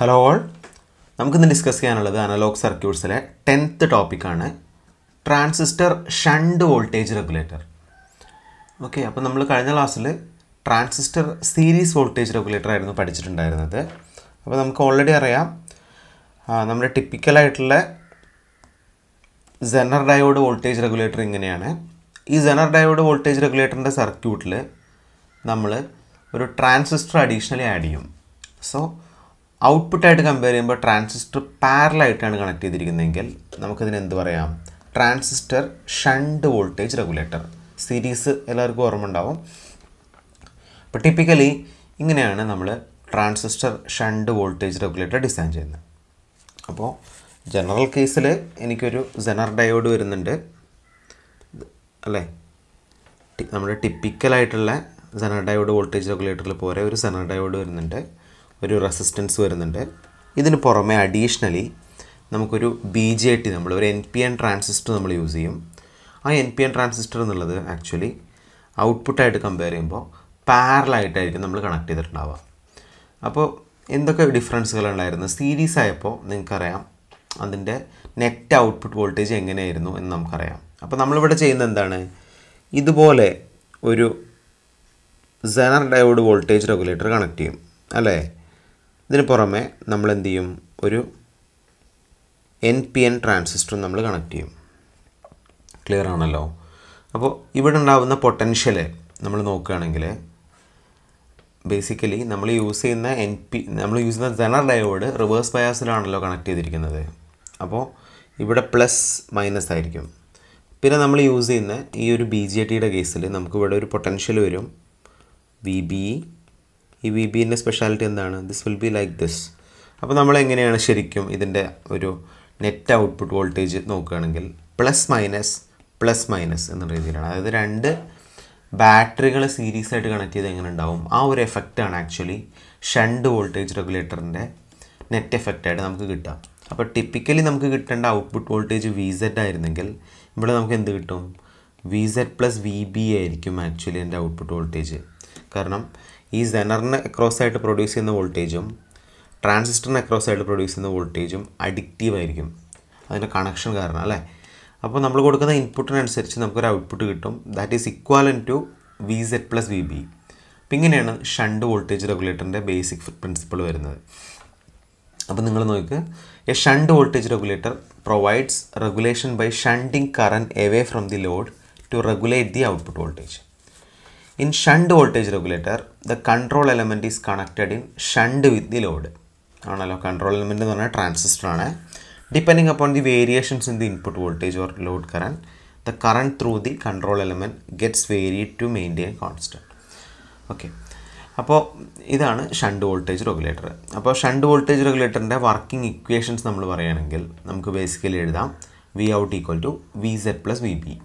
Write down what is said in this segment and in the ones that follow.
Hello all നമുക്കിന്ന് discuss ചെയ്യാനുള്ളത് analog സർക്യൂട്ട്സിലെ ടെൻത്ത് ടോപ്പിക്കാണ് transistor shunt voltage regulator okay അപ്പോൾ നമ്മൾ കഴിഞ്ഞ ക്ലാസ്സിൽ ട്രാൻസിസ്റ്റർ സീരീസ് വോൾട്ടേജ് റെഗുലേറ്റർ ആയിരുന്നു പഠിച്ചിട്ടുണ്ടായിരുന്നത് അപ്പോൾ നമുക്ക് ഓൾറെഡി അറിയാം നമ്മുടെ ടിപ്പിക്കലായിട്ടുള്ള സെനർ ഡയോഡ് വോൾട്ടേജ് റെഗുലേറ്റർ ഇങ്ങനെയാണ് ഈ സെനർ ഡയോഡ് വോൾട്ടേജ് റെഗുലേറ്ററിൻ്റെ സർക്യൂട്ടിൽ നമ്മൾ ഒരു ട്രാൻസിസ്റ്റർ അഡീഷണലി ആഡ് ചെയ്യും സോ ഔട്ട്പുട്ടായിട്ട് കമ്പയർ ചെയ്യുമ്പോൾ ട്രാൻസിസ്റ്റർ പാരലായിട്ടാണ് കണക്ട് ചെയ്തിരിക്കുന്നതെങ്കിൽ നമുക്കിതിനെന്ത് പറയാം transistor shunt voltage regulator series എല്ലാവർക്കും ഓർമ്മ ഉണ്ടാവും അപ്പോൾ ടിപ്പിക്കലി ഇങ്ങനെയാണ് നമ്മൾ transistor shunt voltage regulator design ചെയ്യുന്നത് അപ്പോൾ ജനറൽ കേസിൽ എനിക്കൊരു സെനർ ഡയോഡ് വരുന്നുണ്ട് അല്ലേ നമ്മുടെ ടിപ്പിക്കലായിട്ടുള്ള സെനർ ഡയോഡ് വോൾട്ടേജ് റെഗുലേറ്ററിൽ പോരെ ഒരു സെനർ ഡയോഡ് വരുന്നുണ്ട് ഒരു റെസിസ്റ്റൻസ് വരുന്നുണ്ട് ഇതിന് പുറമെ അഡീഷണലി നമുക്കൊരു ബി ജെ ടി നമ്മൾ ഒരു എൻ പി എൻ ട്രാൻസിസ്റ്റർ നമ്മൾ യൂസ് ചെയ്യും ആ എൻ പി എൻ ട്രാൻസിസ്റ്റർ എന്നുള്ളത് ആക്ച്വലി ഔട്ട്പുട്ടായിട്ട് കമ്പയർ ചെയ്യുമ്പോൾ പാരലായിട്ടായിരിക്കും നമ്മൾ കണക്ട് ചെയ്തിട്ടുണ്ടാവുക അപ്പോൾ എന്തൊക്കെ ഡിഫറൻസുകൾ സീരീസ് ആയപ്പോൾ നിങ്ങൾക്കറിയാം അതിൻ്റെ നെറ്റ് ഔട്ട്പുട്ട് വോൾട്ടേജ് എങ്ങനെയായിരുന്നു എന്ന് നമുക്കറിയാം അപ്പോൾ നമ്മളിവിടെ ചെയ്യുന്ന എന്താണ് ഇതുപോലെ ഒരു zener diode voltage regulator connect ചെയ്യും അല്ലേ ഇതിന് പുറമെ നമ്മൾ എന്ത് ചെയ്യും ഒരു എൻ പി എൻ ട്രാൻസിസ്റ്ററും നമ്മൾ കണക്ട് ചെയ്യും ക്ലിയർ ആണല്ലോ അപ്പോൾ ഇവിടെ ഉണ്ടാകുന്ന പൊട്ടൻഷ്യൽ നമ്മൾ നോക്കുകയാണെങ്കിൽ ബേസിക്കലി നമ്മൾ യൂസ് ചെയ്യുന്ന എൻ പി നമ്മൾ യൂസ് ചെയ്യുന്ന ജനർ ഡയോഡ് റിവേഴ്സ് ബയാസിലാണല്ലോ കണക്ട് ചെയ്തിരിക്കുന്നത് അപ്പോൾ ഇവിടെ പ്ലസ് മൈനസ് ആയിരിക്കും പിന്നെ നമ്മൾ യൂസ് ചെയ്യുന്ന ഈ ഒരു ബി ജെ ടിയുടെ കേസിൽ നമുക്കിവിടെ ഒരു പൊട്ടൻഷ്യൽ വരും വി ബി ഈ വി ബീൻ്റെ സ്പെഷ്യാലിറ്റി എന്താണ് this will be like this അപ്പോൾ നമ്മൾ എങ്ങനെയാണ് ശരിക്കും ഇതിൻ്റെ ഒരു നെറ്റ് ഔട്ട്പുട്ട് വോൾട്ടേജ് നോക്കുകയാണെങ്കിൽ പ്ലസ് മൈനസ് പ്ലസ് മൈനസ് എന്ന രീതിയിലാണ് അതായത് രണ്ട് ബാറ്ററികൾ സീരീസ് ആയിട്ട് കണക്ട് ചെയ്ത് എങ്ങനെ ഉണ്ടാവും ആ ഒരു എഫക്റ്റാണ് ആക്ച്വലി ഷണ്ട് വോൾട്ടേജ് റെഗുലേറ്ററിൻ്റെ നെറ്റ് എഫക്റ്റായിട്ട് നമുക്ക് കിട്ടാം അപ്പോൾ ടിപ്പിക്കലി നമുക്ക് കിട്ടേണ്ട ഔട്ട്പുട്ട് വോൾട്ടേജ് വി സെഡ് ആയിരുന്നെങ്കിൽ ഇവിടെ നമുക്ക് എന്ത് കിട്ടും V Z plus V B ആയിരിക്കും ആക്ച്വലി എൻ്റെ ഔട്ട്പുട്ട് വോൾട്ടേജ് കാരണം ഈ സെനറിന് അക്രോസ് ആയിട്ട് പ്രൊഡ്യൂസ് ചെയ്യുന്ന വോൾട്ടേജും ട്രാൻസിസ്റ്ററിന് അക്രോസ് ആയിട്ട് പ്രൊഡ്യൂസ് ചെയ്യുന്ന വോൾട്ടേജും അഡിക്റ്റീവ് ആയിരിക്കും അതിൻ്റെ കണക്ഷൻ കാരണം അല്ലേ അപ്പോൾ നമ്മൾ കൊടുക്കുന്ന ഇൻപുട്ടിനനുസരിച്ച് നമുക്കൊരു ഔട്ട്പുട്ട് കിട്ടും that is equal to V Z plus V B അപ്പം ഇങ്ങനെയാണ് ഷണ്ട് വോൾട്ടേജ് റെഗുലേറ്ററിൻ്റെ ബേസിക് പ്രിൻസിപ്പിൾ വരുന്നത് അപ്പോൾ നിങ്ങൾ നോക്ക് a shunt voltage regulator provides regulation by shunting current away from the load to regulate the output voltage in shunt voltage regulator the control element is connected in shunt with the load ആണല്ലോ control element എന്ന് പറഞ്ഞാൽ transistor ആണ് depending upon the variations in the input voltage or load current the current through the control element gets varied to maintain constant okay അപ്പോൾ ഇതാണ് shunt voltage regulator അപ്പോൾ shunt voltage റെഗുലേറ്ററിൻ്റെ working equations നമ്മൾ പറയുകയാണെങ്കിൽ നമുക്ക് basically എഴുതാം V out equal to V Z plus V B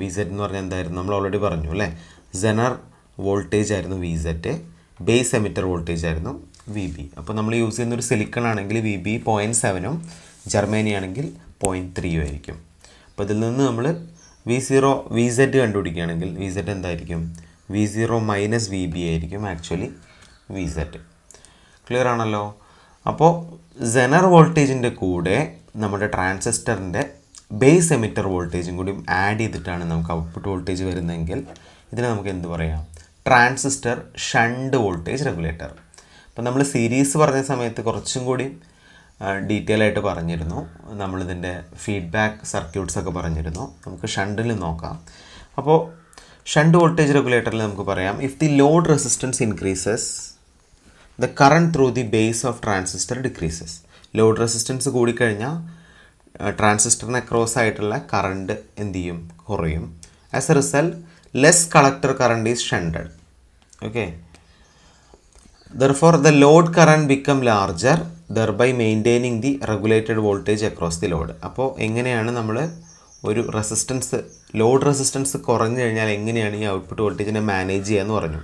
V Z എന്ന് പറഞ്ഞാൽ എന്തായിരുന്നു നമ്മൾ ഓൾറെഡി പറഞ്ഞു അല്ലേ സെനർ വോൾട്ടേജ് ആയിരുന്നു V Z base emitter voltage ആയിരുന്നു വി ബി അപ്പോൾ നമ്മൾ യൂസ് ചെയ്യുന്ന ഒരു സിലിക്കൺ ആണെങ്കിൽ വി ബി പോയിൻറ്റ് സെവനും ജർമ്മനി ആണെങ്കിൽ പോയിൻറ്റ് ത്രീയും ആയിരിക്കും അപ്പോൾ ഇതിൽ നിന്ന് നമ്മൾ വി സീറോ വി സെറ്റ് കണ്ടുപിടിക്കുകയാണെങ്കിൽ വി സെറ്റ് എന്തായിരിക്കും V zero minus V B ആയിരിക്കും ആക്ച്വലി വി സെറ്റ് ക്ലിയർ ആണല്ലോ അപ്പോൾ സെനർ വോൾട്ടേജിൻ്റെ കൂടെ നമ്മുടെ ട്രാൻസിസ്റ്ററിൻ്റെ ബേസ് എമിറ്റർ വോൾട്ടേജും കൂടി ആഡ് ചെയ്തിട്ടാണ് നമുക്ക് ഔട്ട്പുട്ട് വോൾട്ടേജ് വരുന്നതെങ്കിൽ ഇതിനെ നമുക്ക് എന്ത് പറയാം ട്രാൻസിസ്റ്റർ ഷണ്ട് വോൾട്ടേജ് റെഗുലേറ്റർ അപ്പം നമ്മൾ സീരീസ് പറഞ്ഞ സമയത്ത് കുറച്ചും കൂടി ഡീറ്റെയിൽ ആയിട്ട് പറഞ്ഞിരുന്നു നമ്മളിതിൻ്റെ ഫീഡ്ബാക്ക് സർക്യൂട്ട്സ് ഒക്കെ പറഞ്ഞിരുന്നു നമുക്ക് ഷണ്ടിൽ നോക്കാം അപ്പോൾ ഷണ്ട് വോൾട്ടേജ് റെഗുലേറ്ററിൽ നമുക്ക് പറയാം if the load resistance increases the current through the base of transistor decreases load resistance കൂടിക്കഴിഞ്ഞാൽ ട്രാൻസിസ്റ്ററിന് അക്രോസ് ആയിട്ടുള്ള കറണ്ട് എന്തു ചെയ്യും കുറയും as a result less collector current is shunted okay therefore the load current become larger thereby maintaining the regulated voltage across the load അപ്പോൾ എങ്ങനെയാണ് നമ്മൾ ഒരു റെസിസ്റ്റൻസ് ലോഡ് റെസിസ്റ്റൻസ് കുറഞ്ഞു കഴിഞ്ഞാൽ എങ്ങനെയാണ് ഈ ഔട്ട്പുട്ട് വോൾട്ടേജിനെ മാനേജ് ചെയ്യുക എന്ന് പറഞ്ഞു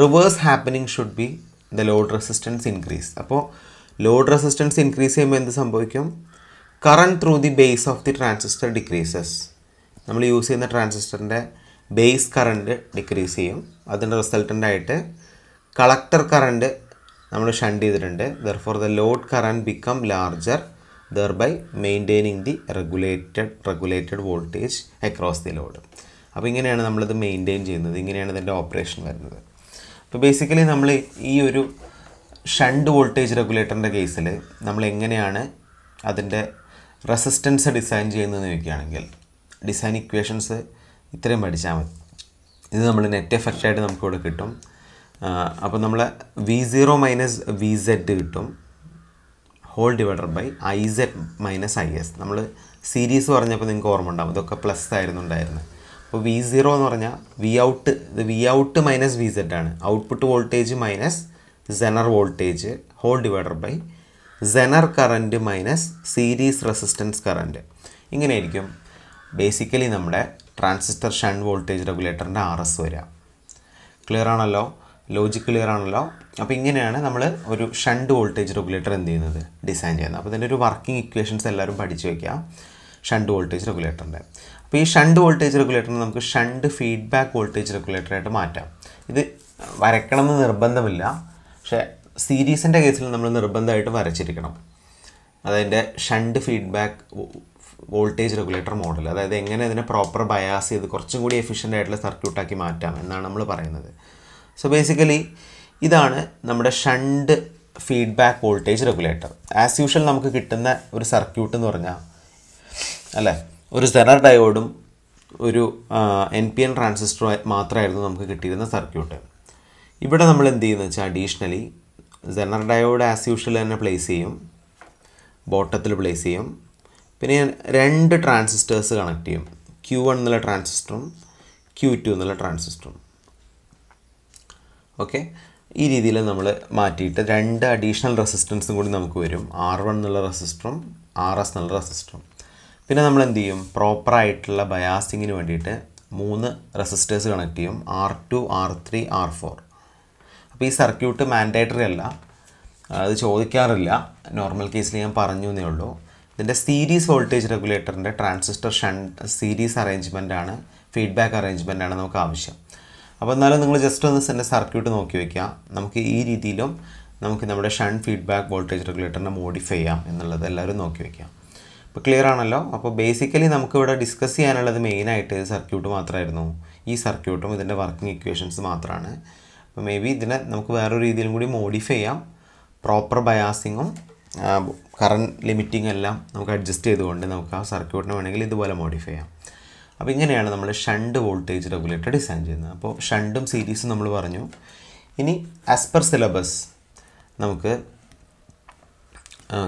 reverse happening should be the load resistance increase അപ്പോൾ ലോഡ് റെസിസ്റ്റൻസ് ഇൻക്രീസ് ചെയ്യുമ്പോൾ എന്ത് സംഭവിക്കും current through the base of the transistor decreases നമ്മൾ യൂസ് ചെയ്യുന്ന ട്രാൻസിസ്റ്ററിൻ്റെ ബേസ് കറണ്ട് ഡിക്രീസ് ചെയ്യും അതിൻ്റെ റിസൾട്ടൻ്റായിട്ട് കളക്ടർ കറണ്ട് നമ്മൾ ഷണ്ട് ചെയ്തിട്ടുണ്ട് therefore the load current become larger thereby maintaining the regulated regulated voltage across the load അപ്പോൾ ഇങ്ങനെയാണ് നമ്മളിത് മെയിൻറ്റെയിൻ ചെയ്യുന്നത് ഇങ്ങനെയാണ് ഇതിൻ്റെ ഓപ്പറേഷൻ വരുന്നത് അപ്പോൾ ബേസിക്കലി നമ്മൾ ഈ ഒരു ഷണ്ട് വോൾട്ടേജ് റെഗുലേറ്ററിൻ്റെ കേസിൽ നമ്മൾ എങ്ങനെയാണ് അതിൻ്റെ റെസിസ്റ്റൻസ് ഡിസൈൻ ചെയ്യുന്നതെന്ന് ചോദിക്കുകയാണെങ്കിൽ ഡിസൈൻ ഇക്വേഷൻസ് ഇത്രയും പഠിച്ചാൽ മതി ഇത് നമ്മൾ നെറ്റ് എഫക്റ്റ് ആയിട്ട് ഇവിടെ കിട്ടും അപ്പോൾ നമ്മൾ V zero minus V Z കിട്ടും whole divided by I Z minus I S നമ്മൾ സീരീസ് പറഞ്ഞപ്പോൾ നിങ്ങൾക്ക് ഓർമ്മ ഉണ്ടാകും ഇതൊക്കെ പ്ലസ് ആയിരുന്നു ഉണ്ടായിരുന്നത് അപ്പോൾ വി സീറോ എന്ന് പറഞ്ഞാൽ വി ഔട്ട് ഇത് V out minus V Z ആണ് output voltage minus zener voltage whole divided by zener current minus series resistance current ഇങ്ങനെയായിരിക്കും ബേസിക്കലി നമ്മുടെ ട്രാൻസിസ്റ്റർ ഷണ്ട് വോൾട്ടേജ് റെഗുലേറ്ററിൻ്റെ ആർ എസ് വരിക ക്ലിയർ ആണല്ലോ ലോജിക് ക്ലിയർ ആണല്ലോ അപ്പോൾ ഇങ്ങനെയാണ് നമ്മൾ ഒരു ഷണ്ട് വോൾട്ടേജ് റെഗുലേറ്റർ എന്ത് ചെയ്യുന്നത് ഡിസൈൻ ചെയ്യുന്നത് അപ്പോൾ ഇതിൻ്റെ ഒരു വർക്കിംഗ് ഇക്വേഷൻസ് എല്ലാവരും പഠിച്ചു വയ്ക്കുക ഷണ്ട് വോൾട്ടേജ് റെഗുലേറ്ററിൻ്റെ അപ്പോൾ ഈ ഷണ്ട് വോൾട്ടേജ് റെഗുലേറ്ററിന് നമുക്ക് ഷണ്ട് ഫീഡ്ബാക്ക് വോൾട്ടേജ് റെഗുലേറ്ററായിട്ട് മാറ്റാം ഇത് വരയ്ക്കണമെന്ന് നിർബന്ധമില്ല പക്ഷേ സീരീസിൻ്റെ കേസിൽ നമ്മൾ നിർബന്ധമായിട്ട് വരച്ചിരിക്കണം അതതിൻ്റെ shunt feedback voltage regulator model അതായത് എങ്ങനെ അതിനെ പ്രോപ്പർ ബയാസ് ചെയ്ത് കുറച്ചും കൂടി എഫിഷ്യൻ്റ് ആയിട്ടുള്ള സർക്യൂട്ടാക്കി മാറ്റാം എന്നാണ് നമ്മൾ പറയുന്നത് സോ ബേസിക്കലി ഇതാണ് നമ്മുടെ shunt feedback voltage regulator as usual നമുക്ക് കിട്ടുന്ന ഒരു സർക്യൂട്ട് എന്ന് പറഞ്ഞാൽ അല്ലേ ഒരു സെറർ ഡയോഡും ഒരു എൻ പി എൻ ട്രാൻസിസ്റ്ററും മാത്രമായിരുന്നു നമുക്ക് കിട്ടിയിരുന്ന സർക്യൂട്ട് ഇവിടെ നമ്മൾ എന്ത് ചെയ്യുന്നത് വെച്ചാൽ additionally zener diode as usual തന്നെ പ്ലേസ് ചെയ്യും ബോട്ടത്തിൽ പ്ലേസ് ചെയ്യും പിന്നെ ഞാൻ രണ്ട് ട്രാൻസിസ്റ്റേഴ്സ് കണക്ട് ചെയ്യും ക്യു വൺ എന്നുള്ള ട്രാൻസിസ്റ്ററും ക്യു ടു എന്നുള്ള ട്രാൻസിസ്റ്ററും ഓക്കെ ഈ രീതിയിൽ നമ്മൾ മാറ്റിയിട്ട് രണ്ട് അഡീഷണൽ റെസിസ്റ്റൻസും കൂടി നമുക്ക് വരും ആർ വൺ എന്നുള്ള റെസിസ്റ്ററും ആർ എസ് എന്നുള്ള റെസിസ്റ്ററും പിന്നെ നമ്മൾ എന്ത് ചെയ്യും പ്രോപ്പറായിട്ടുള്ള ബയാസിങ്ങിന് വേണ്ടിയിട്ട് മൂന്ന് റെസിസ്റ്റേഴ്സ് കണക്ട് ചെയ്യും R two R three R four ഈ സർക്യൂട്ട് മാൻഡേറ്ററി അല്ല അത് ചോദിക്കാറില്ല നോർമൽ കേസിൽ ഞാൻ പറഞ്ഞു എന്നേ ഉള്ളൂ ഇതിൻ്റെ സീരീസ് വോൾട്ടേജ് റെഗുലേറ്ററിൻ്റെ ട്രാൻസിസ്റ്റർ ഷണ്ട് സീരീസ് അറേഞ്ച്മെൻ്റ് ആണ് ഫീഡ്ബാക്ക് അറേഞ്ച്മെൻ്റ് ആണ് നമുക്ക് ആവശ്യം അപ്പോൾ എന്നാലും നിങ്ങൾ ജസ്റ്റ് ഒന്ന് എൻ്റെ സർക്യൂട്ട് നോക്കി വയ്ക്കാം നമുക്ക് ഈ രീതിയിലും നമുക്ക് നമ്മുടെ ഷണ്ട് ഫീഡ്ബാക്ക് വോൾട്ടേജ് റെഗുലേറ്ററിനെ മോഡിഫൈ ചെയ്യാം എന്നുള്ളത് എല്ലാവരും നോക്കി വയ്ക്കാം ഇപ്പോൾ ക്ലിയർ ആണല്ലോ അപ്പോൾ ബേസിക്കലി നമുക്കിവിടെ ഡിസ്കസ് ചെയ്യാനുള്ളത് മെയിനായിട്ട് സർക്യൂട്ട് മാത്രമായിരുന്നു ഈ സർക്യൂട്ടും ഇതിൻ്റെ വർക്കിംഗ് ഇക്വേഷൻസ് മാത്രമാണ് അപ്പോൾ മേ ബി ഇതിനെ നമുക്ക് വേറൊരു രീതിയിലും കൂടി മോഡിഫൈ ചെയ്യാം പ്രോപ്പർ ബയാസിങ്ങും കറണ്ട് ലിമിറ്റിംഗ് എല്ലാം നമുക്ക് അഡ്ജസ്റ്റ് ചെയ്തുകൊണ്ട് നമുക്ക് ആ സർക്യൂട്ടിന് വേണമെങ്കിൽ ഇതുപോലെ മോഡിഫൈ ചെയ്യാം അപ്പോൾ ഇങ്ങനെയാണ് നമ്മൾ ഷണ്ട് വോൾട്ടേജ് റെഗുലേറ്റർ ഡിസൈൻ ചെയ്യുന്നത് അപ്പോൾ ഷണ്ടും സീരീസും നമ്മൾ പറഞ്ഞു ഇനി ആസ് പെർ സിലബസ് നമുക്ക്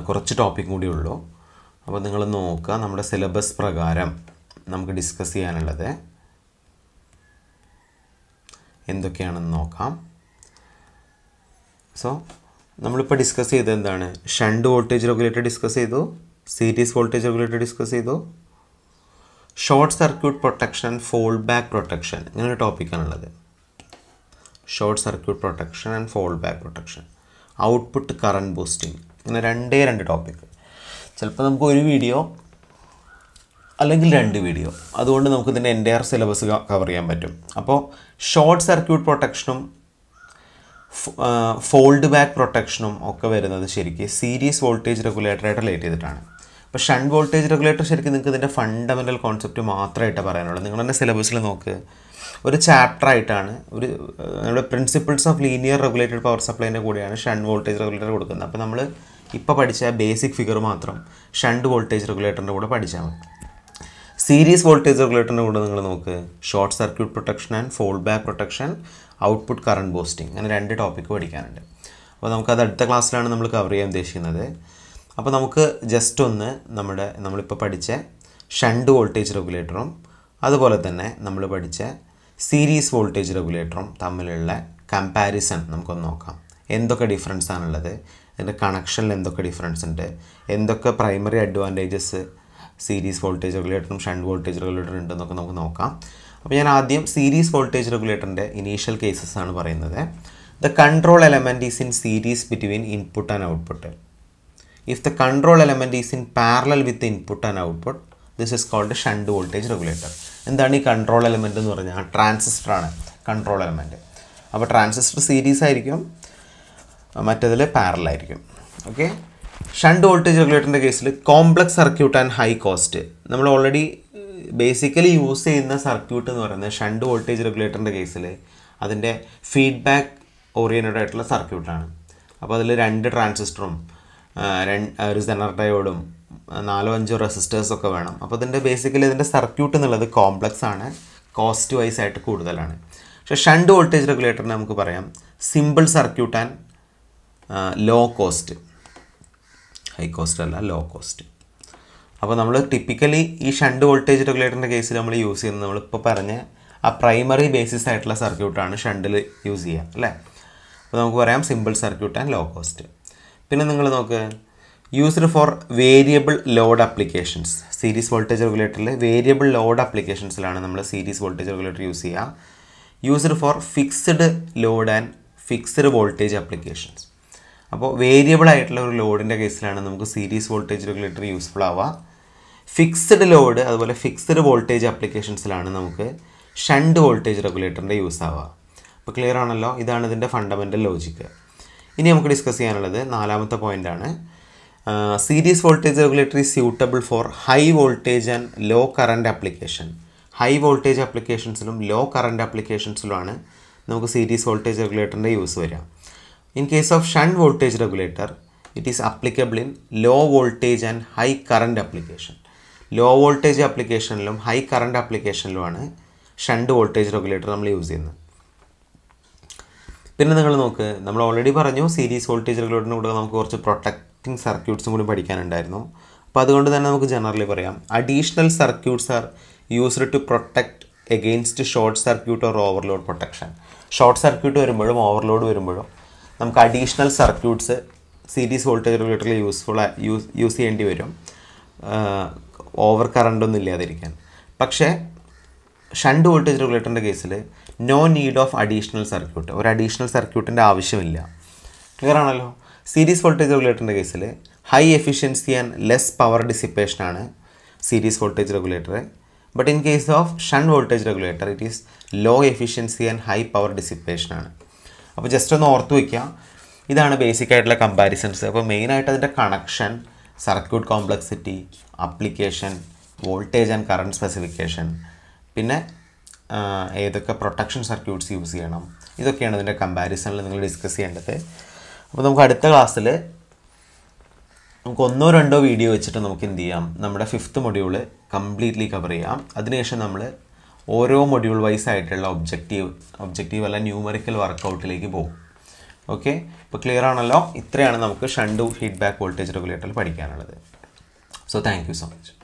കുറച്ച് ടോപ്പിക് കൂടി ഉള്ളൂ അപ്പോൾ നിങ്ങൾ നോക്കുക നമ്മുടെ സിലബസ് പ്രകാരം നമുക്ക് ഡിസ്കസ് ചെയ്യാനുള്ളത് എന്തൊക്കെയാണെന്ന് നോക്കാം സോ നമ്മളിപ്പോൾ ഡിസ്കസ് ചെയ്ത് എന്താണ് ഷണ്ട് വോൾട്ടേജ് റെഗുലേറ്റർ ഡിസ്കസ് ചെയ്തു സീരീസ് വോൾട്ടേജ് റെഗുലേറ്റർ ഡിസ്കസ് ചെയ്തു short circuit protection fold back protection ഇങ്ങനൊരു ടോപ്പിക്കാണുള്ളത് short circuit protection and fold back protection output current boosting ഇങ്ങനെ രണ്ടേ രണ്ട് ടോപ്പിക് ചിലപ്പോൾ നമുക്ക് ഒരു വീഡിയോ അല്ലെങ്കിൽ രണ്ട് വീഡിയോ അതുകൊണ്ട് നമുക്ക് ഇതിൻ്റെ എൻ്റെ ആർ സിലബസ് കവർ ചെയ്യാൻ പറ്റും അപ്പോൾ ഷോർട്ട് സർക്യൂട്ട് പ്രൊട്ടക്ഷനും ഫോൾഡ് ബാക്ക് പ്രൊട്ടക്ഷനും ഒക്കെ വരുന്നത് ശരിക്കും സീരീസ് വോൾട്ടേജ് റെഗുലേറ്ററായിട്ട് റിലേറ്റ് ചെയ്തിട്ടാണ് അപ്പോൾ ഷണ്ട് വോൾട്ടേജ് റെഗുലേറ്റർ ശരിക്കും നിങ്ങൾക്ക് ഇതിൻ്റെ ഫണ്ടമെൻ്റൽ കോൺസെപ്റ്റ് മാത്രമായിട്ട് പറയാനുള്ളൂ നിങ്ങൾ തന്നെ സിലബസിൽ നോക്ക് ഒരു ചാപ്റ്റർ ആയിട്ടാണ് ഒരു നമ്മുടെ principles of linear regulated power സപ്ലൈൻ്റെ കൂടെയാണ് ഷണ്ട് വോൾട്ടേജ് റെഗുലേറ്റർ കൊടുക്കുന്നത് അപ്പോൾ നമ്മൾ ഇപ്പോൾ പഠിച്ച ബേസിക് ഫിഗർ മാത്രം ഷണ്ട് വോൾട്ടേജ് റെഗുലേറ്ററിൻ്റെ കൂടെ പഠിച്ചാൽ മതി സീരീസ് വോൾട്ടേജ് റെഗുലേറ്ററിൻ്റെ കൂടെ നിങ്ങൾ നമുക്ക് short circuit protection and fold back protection output current boosting അങ്ങനെ രണ്ട് ടോപ്പിക്ക് പഠിക്കാനുണ്ട് അപ്പോൾ അത് അടുത്ത ക്ലാസ്സിലാണ് നമ്മൾ കവർ ചെയ്യാൻ ഉദ്ദേശിക്കുന്നത് അപ്പോൾ നമുക്ക് ജസ്റ്റ് ഒന്ന് നമ്മുടെ നമ്മളിപ്പോൾ പഠിച്ച ഷണ്ട് വോൾട്ടേജ് റെഗുലേറ്ററും അതുപോലെ തന്നെ നമ്മൾ പഠിച്ച സീരീസ് വോൾട്ടേജ് റെഗുലേറ്ററും തമ്മിലുള്ള കമ്പാരിസൺ നമുക്കൊന്ന് നോക്കാം എന്തൊക്കെ ഡിഫറൻസ് ആണുള്ളത് അതിൻ്റെ കണക്ഷനിൽ എന്തൊക്കെ ഡിഫറൻസ് ഉണ്ട് എന്തൊക്കെ പ്രൈമറി അഡ്വാൻറ്റേജസ് സീരീസ് വോൾട്ടേജ് റെഗുലേറ്ററും ഷണ്ട് വോൾട്ടേജ് റെഗുലേറ്ററും ഉണ്ടെന്നൊക്കെ നമുക്ക് നോക്കാം അപ്പോൾ ഞാൻ ആദ്യം സീരീസ് വോൾട്ടേജ് റെഗുലേറ്ററിൻ്റെ ഇനീഷ്യൽ കേസസ് ആണ് പറയുന്നത് the control element is in series between input and output if the control element is in parallel with input and output this is called shunt voltage regulator എന്താണ് ഈ control element എന്ന് പറഞ്ഞാൽ ട്രാൻസിസ്റ്ററാണ് control element അപ്പോൾ transistor series ആയിരിക്കും മറ്റതിൽ പാരലായിരിക്കും okay shunt voltage റെഗുലേറ്ററിൻ്റെ കേസിൽ complex circuit and high cost നമ്മൾ ഓൾറെഡി ബേസിക്കലി യൂസ് ചെയ്യുന്ന സർക്യൂട്ട് എന്ന് പറയുന്നത് ഷണ്ട് വോൾട്ടേജ് റെഗുലേറ്ററിൻ്റെ കേസിൽ അതിൻ്റെ ഫീഡ്ബാക്ക് ഓറിയൻറ്റഡ് ആയിട്ടുള്ള സർക്യൂട്ടാണ് അപ്പോൾ അതിൽ രണ്ട് ട്രാൻസിസ്റ്ററും രണ്ട് ഒരു സെനർ ഡയോഡും നാലോ അഞ്ചോ റെസിസ്റ്റേഴ്സ് ഒക്കെ വേണം അപ്പോൾ അതിൻ്റെ ബേസിക്കലി ഇതിൻ്റെ സർക്യൂട്ട് എന്നുള്ളത് കോംപ്ലക്സ് ആണ് കോസ്റ്റ് വൈസ് ആയിട്ട് കൂടുതലാണ് പക്ഷേ ഷണ്ട് വോൾട്ടേജ് റെഗുലേറ്ററിന് നമുക്ക് പറയാം simple circuit and low cost high cost അല്ല ലോ കോസ്റ്റ് അപ്പോൾ നമ്മൾ ടിപ്പിക്കലി ഈ ഷണ്ട് വോൾട്ടേജ് റെഗുലേറ്ററിൻ്റെ കേസിൽ നമ്മൾ യൂസ് ചെയ്യുന്നത് നമ്മളിപ്പോൾ പറഞ്ഞ ആ പ്രൈമറി ബേസിസ് ആയിട്ടുള്ള സർക്യൂട്ടാണ് ഷണ്ടിൽ യൂസ് ചെയ്യുക അല്ലേ അപ്പോൾ നമുക്ക് പറയാം simple circuit and low cost പിന്നെ നിങ്ങൾ നോക്ക് used for variable load applications series voltage റെഗുലേറ്ററിൽ വേരിയബിൾ ലോഡ് അപ്ലിക്കേഷൻസിലാണ് നമ്മൾ സീരീസ് വോൾട്ടേജ് റെഗുലേറ്റർ യൂസ് ചെയ്യുക used for fixed load and fixed voltage applications അപ്പോൾ വേരിയബിൾ ആയിട്ടുള്ള ഒരു ലോഡിൻ്റെ കേസിലാണ് നമുക്ക് സീരീസ് വോൾട്ടേജ് റെഗുലേറ്റർ യൂസ്ഫുൾ ആവുക ഫിക്സ്ഡ് ലോഡ് അതുപോലെ ഫിക്സ്ഡ് വോൾട്ടേജ് അപ്ലിക്കേഷൻസിലാണ് നമുക്ക് ഷണ്ട് വോൾട്ടേജ് റെഗുലേറ്ററിൻ്റെ യൂസ് ആവുക അപ്പോൾ ക്ലിയർ ആണല്ലോ ഇതാണ് ഇതിൻ്റെ ഫണ്ടമെൻ്റൽ ലോജിക്ക് ഇനി നമുക്ക് ഡിസ്കസ് ചെയ്യാനുള്ളത് നാലാമത്തെ ആണ് series voltage regulator is suitable for high voltage and low current application high voltage ആപ്ലിക്കേഷൻസിലും ലോ കറൻറ്റ് ആപ്ലിക്കേഷൻസിലുമാണ് നമുക്ക് സീരീസ് വോൾട്ടേജ് റെഗുലേറ്ററിൻ്റെ യൂസ് വരിക In case of shunt voltage regulator, it is applicable in low voltage and high current application. Low voltage ആപ്ലിക്കേഷനിലും high current ആപ്ലിക്കേഷനിലുമാണ് shunt voltage regulator നമ്മൾ use ചെയ്യുന്നത് പിന്നെ നിങ്ങൾ നോക്ക് നമ്മൾ ഓൾറെഡി പറഞ്ഞു സീരീസ് വോൾട്ടേജ് റെഗുലേറ്ററിന് കൂടെ നമുക്ക് കുറച്ച് പ്രൊട്ടക്റ്റിംഗ് സർക്യൂട്ട്സും കൂടി പഠിക്കാനുണ്ടായിരുന്നു അപ്പോൾ അതുകൊണ്ട് തന്നെ നമുക്ക് ജനറലി പറയാം additional circuits are used to protect against short circuit or overload protection short circuit വരുമ്പോഴും ഓവർലോഡ് വരുമ്പോഴും നമുക്ക് അഡീഷണൽ സർക്യൂട്ട്സ് സീരീസ് വോൾട്ടേജ് റെഗുലേറ്ററിൽ യൂസ്ഫുൾ യൂസ് യൂസ് ചെയ്യേണ്ടി വരും ഓവർ കറണ്ടൊന്നും ഇല്ലാതിരിക്കാൻ പക്ഷേ ഷണ്ട് വോൾട്ടേജ് റെഗുലേറ്ററിൻ്റെ കേസിൽ no need of additional circuit ഒരു അഡീഷണൽ സർക്യൂട്ടിൻ്റെ ആവശ്യമില്ല ക്ലിയർ ആണല്ലോ സീരീസ് വോൾട്ടേജ് റെഗുലേറ്ററിൻ്റെ കേസിൽ high efficiency and less power ഡിസിപ്പേഷനാണ് series voltage regulator but in case of shunt voltage regulator it is low efficiency and high power ഡിസിപ്പേഷനാണ് അപ്പോൾ just ഒന്ന് ഓർത്ത് വയ്ക്കുക ഇതാണ് ബേസിക് ആയിട്ടുള്ള കമ്പാരിസൺസ് അപ്പോൾ മെയിനായിട്ട് അതിൻ്റെ connection circuit complexity application voltage and current specification പിന്നെ ഏതൊക്കെ പ്രൊട്ടക്ഷൻ സർക്യൂട്ട്സ് യൂസ് ചെയ്യണം ഇതൊക്കെയാണ് ഇതിൻ്റെ കമ്പാരിസണിൽ നിങ്ങൾ ഡിസ്കസ് ചെയ്യേണ്ടത് അപ്പോൾ നമുക്ക് അടുത്ത ക്ലാസ്സിൽ നമുക്ക് ഒന്നോ രണ്ടോ വീഡിയോ വെച്ചിട്ട് നമുക്ക് എന്ത് ചെയ്യാം നമ്മുടെ ഫിഫ്ത്ത് മൊഡ്യൂള് കംപ്ലീറ്റ്ലി കവർ ചെയ്യാം അതിനുശേഷം നമ്മൾ ഓരോ മൊഡ്യൂൾ വൈസ് ആയിട്ടുള്ള ഒബ്ജക്റ്റീവ് ഒബ്ജക്റ്റീവ് അല്ല ന്യൂമറിക്കൽ വർക്കൗട്ടിലേക്ക് പോകും ഓക്കെ ഇപ്പോൾ ക്ലിയർ ആണല്ലോ ഇത്രയാണ് നമുക്ക് ഷണ്ടു ഫീഡ്ബാക്ക് വോൾട്ടേജ് റെഗുലേറ്ററിൽ പഠിക്കാനുള്ളത് സോ താങ്ക് സോ മച്ച്